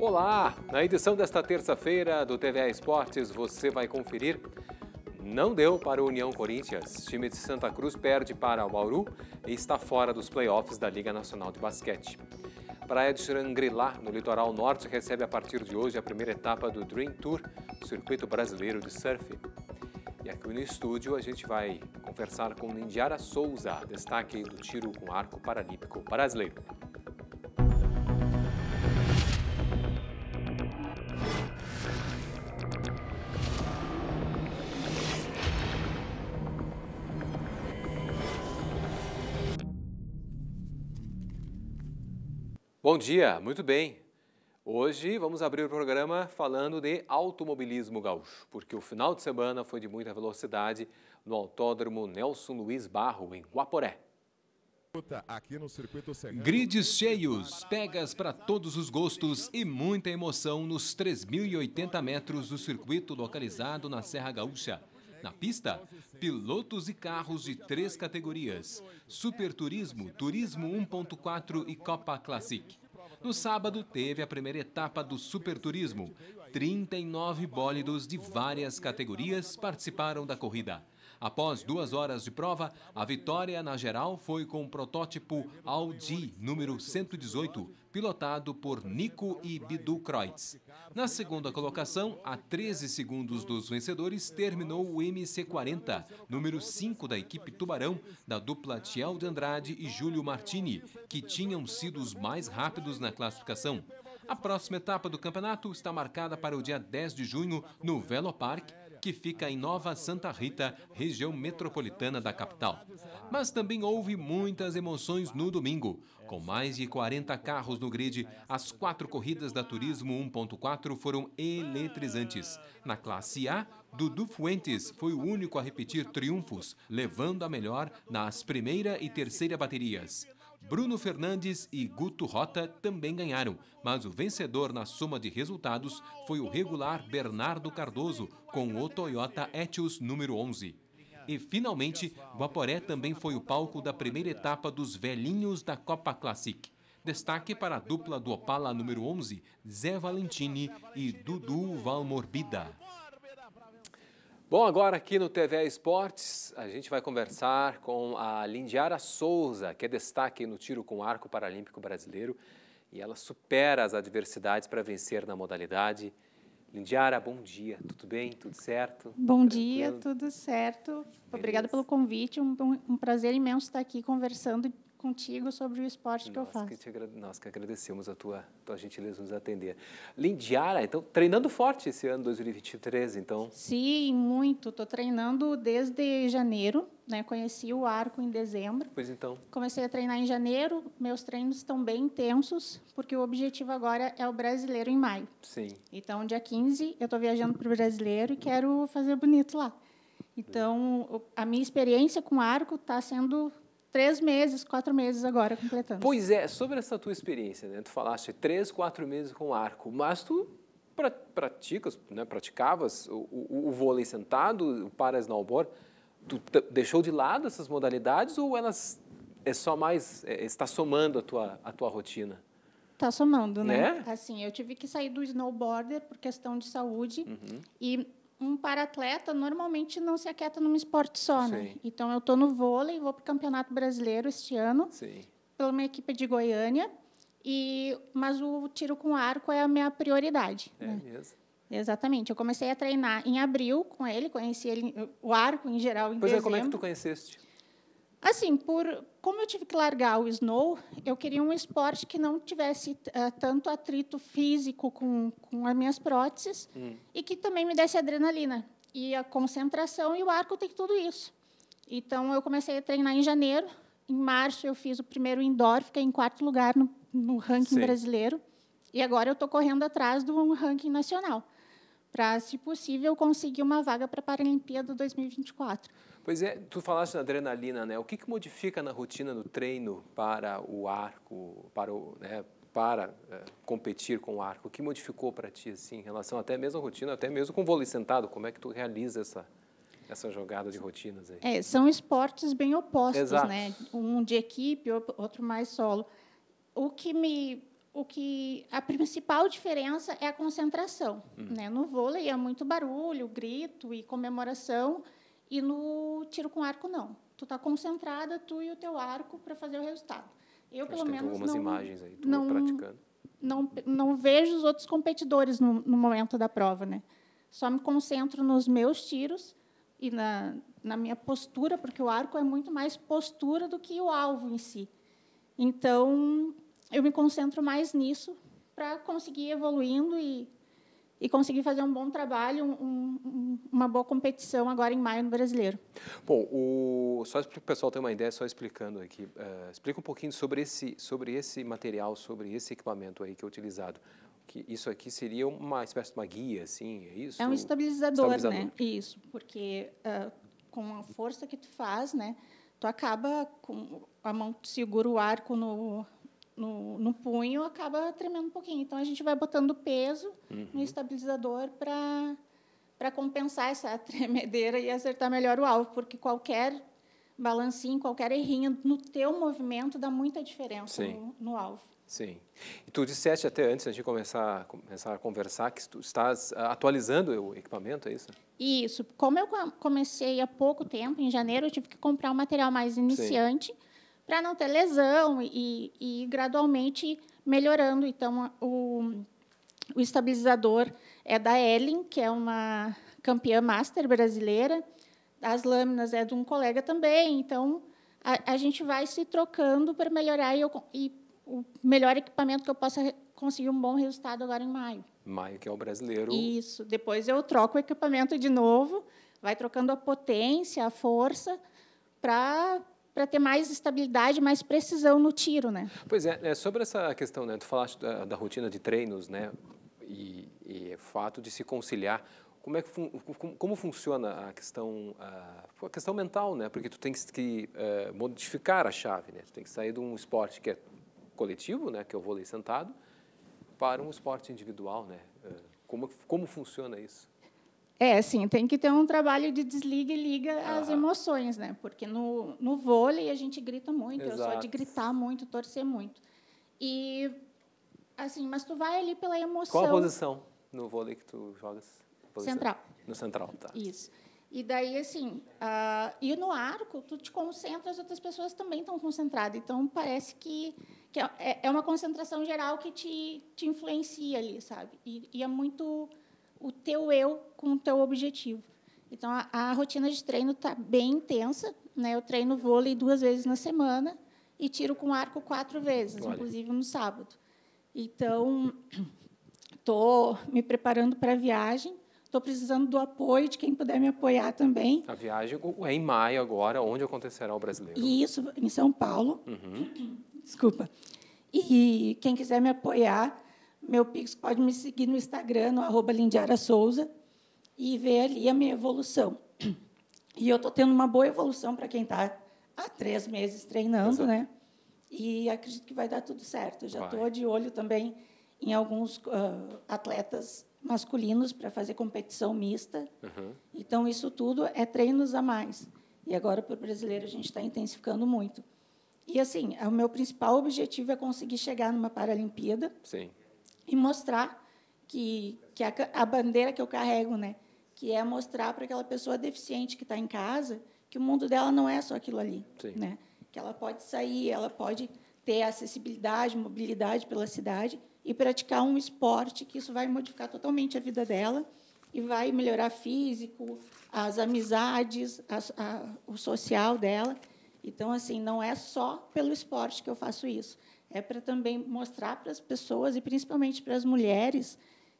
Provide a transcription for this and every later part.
Olá! Na edição desta terça-feira do TVA Esportes, você vai conferir. Não deu para o União Corinthians. O time de Santa Cruz perde para o Bauru e está fora dos playoffs da Liga Nacional de Basquete. Praia de Xangri-Lá, no litoral norte, recebe a partir de hoje a primeira etapa do Dream Tour, circuito brasileiro de surf. E aqui no estúdio a gente vai conversar com Nindiara Souza, destaque do tiro com arco paralímpico brasileiro. Bom dia, muito bem. Hoje vamos abrir o programa falando de automobilismo gaúcho, porque o final de semana foi de muita velocidade no Autódromo Nelson Luiz Barro, em Guaporé. Grids cheios, pegas para todos os gostos e muita emoção nos 3.080 metros do circuito localizado na Serra Gaúcha. Na pista, pilotos e carros de três categorias: super Turismo turismo 1.4 e Copa Classic. No sábado, teve a primeira etapa do super Turismo. 39 bólidos de várias categorias participaram da corrida. Após duas horas de prova, a vitória na geral foi com o protótipo Audi número 118, pilotado por Nico e Bidu Kreutz. Na segunda colocação, a 13 segundos dos vencedores, terminou o MC40, número 5 da equipe Tubarão, da dupla Tiel de Andrade e Júlio Martini, que tinham sido os mais rápidos na classificação. A próxima etapa do campeonato está marcada para o dia 10 de junho no Velo Park, que fica em Nova Santa Rita, região metropolitana da capital. Mas também houve muitas emoções no domingo. Com mais de 40 carros no grid, as quatro corridas da Turismo 1.4 foram eletrizantes. Na classe A, Dudu Fuentes foi o único a repetir triunfos, levando a melhor nas primeira e terceira baterias. Bruno Fernandes e Guto Rota também ganharam, mas o vencedor na soma de resultados foi o regular Bernardo Cardoso, com o Toyota Etios número 11. E, finalmente, Guaporé também foi o palco da primeira etapa dos velhinhos da Copa Classic. Destaque para a dupla do Opala número 11, Zé Valentini e Dudu Valmorbida. Bom, agora aqui no TV Esportes, a gente vai conversar com a Lindiara Souza, que é destaque no tiro com arco paralímpico brasileiro, e ela supera as adversidades para vencer na modalidade. Lindiara, bom dia, tudo bem? Tudo certo? Bom Tranquilo? dia, tudo certo. Obrigada pelo convite, um, um prazer imenso estar aqui conversando contigo sobre o esporte Nós que eu faço. Que te, nós que agradecemos a tua, tua gentileza nos atender. Lindiara, então, treinando forte esse ano 2023, então? Sim, muito. Estou treinando desde janeiro. Né? Conheci o arco em dezembro. Pois então. Comecei a treinar em janeiro. Meus treinos estão bem intensos, porque o objetivo agora é o brasileiro em maio. Sim. Então, dia 15, eu estou viajando para o brasileiro e quero fazer bonito lá. Então, a minha experiência com arco está sendo três meses, quatro meses agora completando. Pois é, sobre essa tua experiência, né? Tu falaste três, quatro meses com arco, mas tu pra, praticas, né? praticavas o, o, o vôlei sentado, o para snowboard. Tu deixou de lado essas modalidades ou elas é só mais é, está somando a tua a tua rotina? Está somando, né? né? Assim, eu tive que sair do snowboarder por questão de saúde uhum. e um para atleta normalmente não se aquieta num esporte só, né? Sim. né? Então eu estou no vôlei, vou para o Campeonato Brasileiro este ano, Sim. pela minha equipe de Goiânia, e mas o tiro com arco é a minha prioridade. É né? mesmo. Exatamente. Eu comecei a treinar em abril com ele, conheci ele o arco em geral em pois dezembro. Pois é, como é que tu conheceste? Assim, por, como eu tive que largar o snow, eu queria um esporte que não tivesse uh, tanto atrito físico com, com as minhas próteses hum. e que também me desse adrenalina. E a concentração e o arco tem tudo isso. Então, eu comecei a treinar em janeiro. Em março, eu fiz o primeiro indoor, fiquei em quarto lugar no, no ranking Sim. brasileiro. E agora eu estou correndo atrás do ranking nacional para, se possível, conseguir uma vaga para a Paralimpíada 2024. Pois é, tu falaste na adrenalina, né? O que, que modifica na rotina do treino para o arco, para o, né, para é, competir com o arco? O que modificou para ti assim, em relação até mesmo à rotina, até mesmo com o vôlei sentado? Como é que tu realiza essa essa jogada de rotinas aí? É, são esportes bem opostos, Exato. né? Um de equipe, outro mais solo. O que me o que a principal diferença é a concentração, hum. né? No vôlei é muito barulho, grito e comemoração e no tiro com arco, não. Tu está concentrada, tu e o teu arco, para fazer o resultado. Eu, pelo tem menos, algumas não, imagens aí, tu não, praticando. Não, não vejo os outros competidores no, no, momento da prova, né? Só me concentro nos meus tiros e na, na minha postura, porque o arco é muito mais postura do que o alvo em si. Então, eu me concentro mais nisso para conseguir evoluindo e e conseguir fazer um bom trabalho, um, um, uma boa competição agora em maio no Brasileiro. Bom, o, só para o pessoal ter uma ideia, só explicando aqui, uh, explica um pouquinho sobre esse, sobre esse material, sobre esse equipamento aí que é utilizado. Que isso aqui seria uma espécie de uma guia, assim, é isso? É um estabilizador, né? estabilizador. né? Isso, porque uh, com a força que tu faz, né, tu acaba com a mão segura o arco no no, no, punho, acaba tremendo um pouquinho. Então, a gente vai botando peso uhum. no estabilizador para para compensar essa tremedeira e acertar melhor o alvo, porque qualquer balancinho, qualquer errinho no teu movimento dá muita diferença no, no, alvo. Sim. E tu disseste até antes, a gente começar, começar a conversar, que tu estás ah, atualizando o equipamento, é isso? Isso. Como eu comecei há pouco tempo, em janeiro, eu tive que comprar um material mais iniciante. Sim para não ter lesão e, e, gradualmente melhorando. Então, o, o estabilizador é da Ellen, que é uma campeã master brasileira. As lâminas é de um colega também. Então, a, a gente vai se trocando para melhorar e, eu, e o melhor equipamento que eu possa conseguir um bom resultado agora em maio. Maio, que é o brasileiro. Isso. Depois eu troco o equipamento de novo, vai trocando a potência, a força, para para ter mais estabilidade, mais precisão no tiro, né? Pois é, é sobre essa questão, né? Tu falaste da, da rotina de treinos, né? E, e o fato de se conciliar como é que como, como funciona a questão ah, a questão mental né porque tu tens que eh, modificar a chave né tu tem que sair de um esporte que é coletivo né que é o vôlei sentado para um esporte individual né eh, como como funciona isso é, sim, tem que ter um trabalho de desliga e liga ah. as emoções, né? Porque no, no vôlei a gente grita muito, Exato. eu sou de gritar muito, torcer muito. E, assim, mas tu vai ali pela emoção. Qual a posição no vôlei que tu jogas? Central. No central, tá. Isso. E daí, assim, uh, e no arco, tu te concentra, as outras pessoas também estão concentradas. Então, parece que, que é, é uma concentração geral que te, te influencia ali, sabe? E, e é muito o teu eu com o teu objetivo. Então, a, a rotina de treino está bem intensa. Né? Eu treino vôlei duas vezes na semana e tiro com arco quatro vezes, Olha. inclusive no sábado. Então, estou me preparando para a viagem. Estou precisando do apoio de quem puder me apoiar também. A viagem é em maio agora, onde acontecerá o brasileiro? Isso, em São Paulo. Uhum. Desculpa. E quem quiser me apoiar, meu Pix pode me seguir no Instagram, no arroba Lindiara Souza, e ver ali a minha evolução. E eu estou tendo uma boa evolução para quem está há três meses treinando, Exato. né? E acredito que vai dar tudo certo. Eu já estou de olho também em alguns uh, atletas masculinos para fazer competição mista. Uhum. Então, isso tudo é treinos a mais. E agora, para o brasileiro, a gente está intensificando muito. E, assim, o meu principal objetivo é conseguir chegar numa Paralimpíada. Sim e mostrar que, que a, a bandeira que eu carrego, né, que é mostrar para aquela pessoa deficiente que está em casa que o mundo dela não é só aquilo ali, Sim. né? Que ela pode sair, ela pode ter acessibilidade, mobilidade pela cidade e praticar um esporte que isso vai modificar totalmente a vida dela e vai melhorar físico, as amizades, a, a, o social dela. Então, assim, não é só pelo esporte que eu faço isso é para também mostrar para as pessoas e principalmente para as mulheres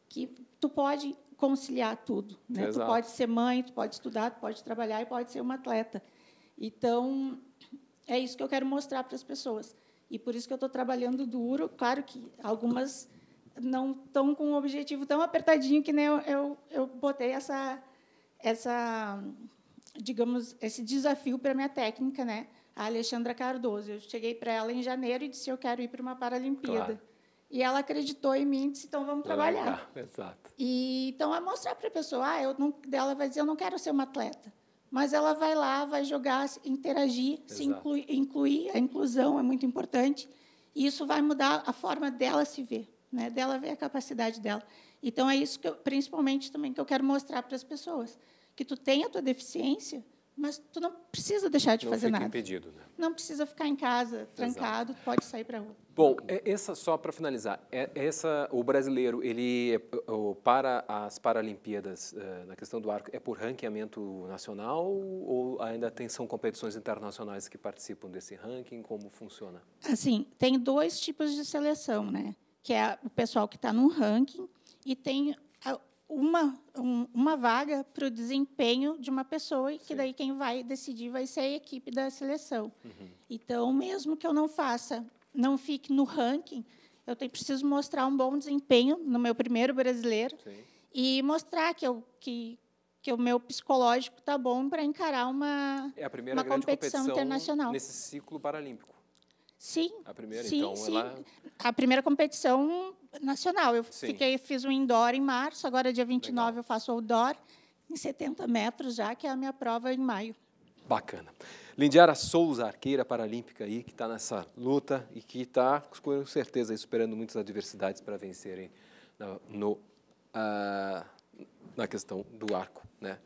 que tu pode conciliar tudo, né? Tu pode ser mãe, tu pode estudar, tu pode trabalhar e pode ser uma atleta. Então é isso que eu quero mostrar para as pessoas e por isso que eu estou trabalhando duro. Claro que algumas não estão com um objetivo tão apertadinho que nem eu, eu, eu botei essa essa digamos esse desafio para minha técnica, né? a Alexandra Cardoso. Eu cheguei para ela em janeiro e disse: Eu quero ir para uma Paralimpíada. Claro. E ela acreditou em mim e disse: Então vamos trabalhar. Ah, exato. E, então é mostrar para a pessoa: ah, eu não, vai dizer, eu não quero ser uma atleta. Mas ela vai lá, vai jogar, interagir, exato. se incluir, incluir. A inclusão é muito importante. E isso vai mudar a forma dela se ver, né? dela ver a capacidade dela. Então é isso que eu, principalmente também que eu quero mostrar para as pessoas, que tu tem a tua deficiência, mas tu não precisa deixar de não fazer nada. Impedido, né? Não precisa ficar em casa, trancado, Exato. pode sair para a rua. Bom, é, essa só para finalizar, é, essa o brasileiro ele é, para as Paralimpíadas eh, na questão do arco é por ranqueamento nacional ou ainda tem são competições internacionais que participam desse ranking? Como funciona? Assim, tem dois tipos de seleção, né? Que é o pessoal que está no ranking e tem uma, um, uma vaga para o desempenho de uma pessoa e que Sim. daí quem vai decidir vai ser a equipe da seleção. Uhum. Então, mesmo que eu não faça, não fique no ranking, eu tenho, preciso mostrar um bom desempenho no meu primeiro brasileiro Sim. e mostrar que eu que que o meu psicológico está bom para encarar uma é a primeira uma competição, competição internacional nesse ciclo paralímpico. Sim. A primeira, sim, então, sim. Ela... A primeira competição nacional. Eu sim. fiquei, fiz um indoor em março, agora dia 29 Legal. eu faço o outdoor em 70 metros já, que é a minha prova em maio. Bacana. Lindiara Souza, arqueira paralímpica aí, que está nessa luta e que está, com certeza, aí, superando muitas adversidades para vencerem na, no, uh, na questão do arco né,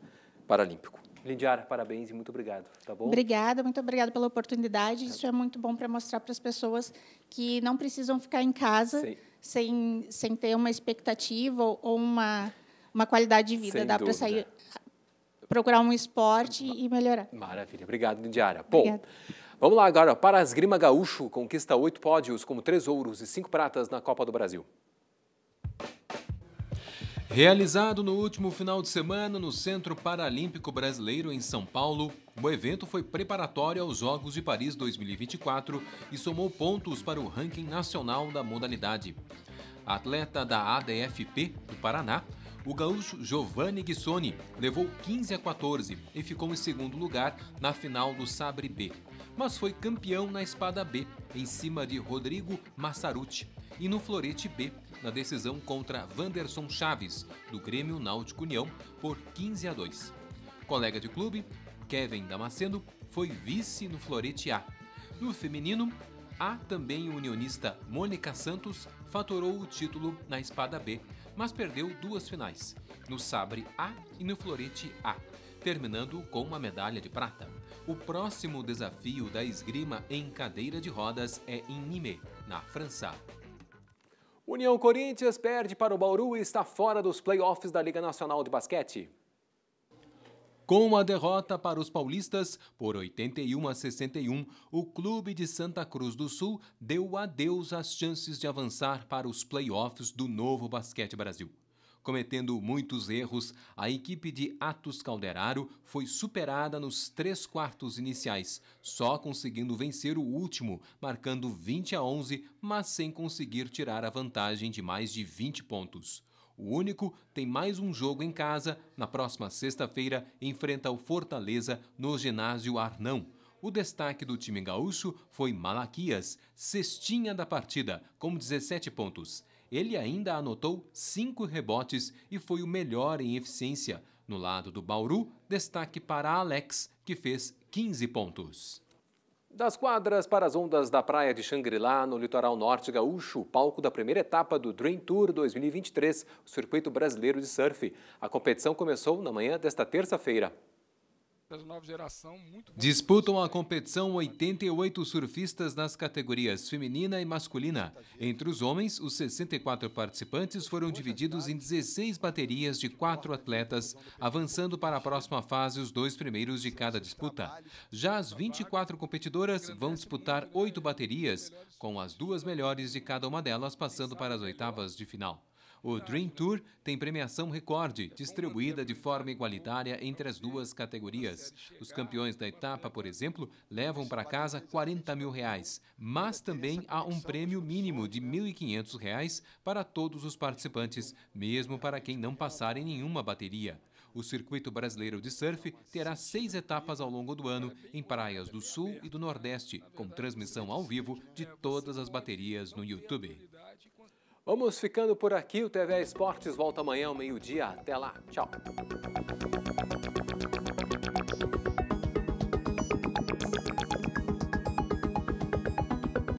paralímpico. Lidiara, parabéns e muito obrigado, tá bom? Obrigada, muito obrigada pela oportunidade. Isso é muito bom para mostrar para as pessoas que não precisam ficar em casa sem, sem ter uma expectativa ou uma, uma qualidade de vida. Sem Dá para sair, procurar um esporte e melhorar. Maravilha, obrigado, Lidiara. Bom, vamos lá agora. Para as Grima gaúcho, conquista oito pódios, como três ouros e cinco pratas na Copa do Brasil. Realizado no último final de semana no Centro Paralímpico Brasileiro em São Paulo, o evento foi preparatório aos Jogos de Paris 2024 e somou pontos para o ranking nacional da modalidade. Atleta da ADFP do Paraná, o gaúcho Giovanni Ghissoni levou 15 a 14 e ficou em segundo lugar na final do Sabre B, mas foi campeão na espada B, em cima de Rodrigo Massaruti e no florete B, na decisão contra Vanderson Chaves, do Grêmio Náutico União, por 15 a 2. Colega de clube, Kevin Damasceno foi vice no florete A. No feminino, a também unionista Mônica Santos faturou o título na espada B, mas perdeu duas finais, no sabre A e no florete A, terminando com uma medalha de prata. O próximo desafio da esgrima em cadeira de rodas é em Nîmes, na França. União Corinthians perde para o Bauru e está fora dos playoffs da Liga Nacional de Basquete. Com a derrota para os paulistas por 81 a 61, o clube de Santa Cruz do Sul deu adeus às chances de avançar para os playoffs do novo Basquete Brasil cometendo muitos erros, a equipe de Atos Calderaro foi superada nos três quartos iniciais, só conseguindo vencer o último, marcando 20 a 11, mas sem conseguir tirar a vantagem de mais de 20 pontos. O único tem mais um jogo em casa. Na próxima sexta-feira, enfrenta o Fortaleza no ginásio Arnão. O destaque do time gaúcho foi Malaquias, cestinha da partida, com 17 pontos ele ainda anotou cinco rebotes e foi o melhor em eficiência. No lado do Bauru, destaque para Alex, que fez 15 pontos. Das quadras para as ondas da praia de Xangri-Lá, no litoral norte gaúcho, palco da primeira etapa do Dream Tour 2023, o Circuito Brasileiro de Surf. A competição começou na manhã desta terça-feira. Disputam a competição 88 surfistas nas categorias feminina e masculina. Entre os homens, os 64 participantes foram divididos em 16 baterias de quatro atletas, avançando para a próxima fase os dois primeiros de cada disputa. Já as 24 competidoras vão disputar oito baterias, com as duas melhores de cada uma delas passando para as oitavas de final. O Dream Tour tem premiação recorde, distribuída de forma igualitária entre as duas categorias. Os campeões da etapa, por exemplo, levam para casa 40 mil reais, mas também há um prêmio mínimo de 1.500 reais para todos os participantes, mesmo para quem não passar em nenhuma bateria. O circuito brasileiro de surf terá seis etapas ao longo do ano em praias do Sul e do Nordeste, com transmissão ao vivo de todas as baterias no YouTube. Vamos ficando por aqui. O TV Esportes volta amanhã ao meio-dia. Até lá. Tchau.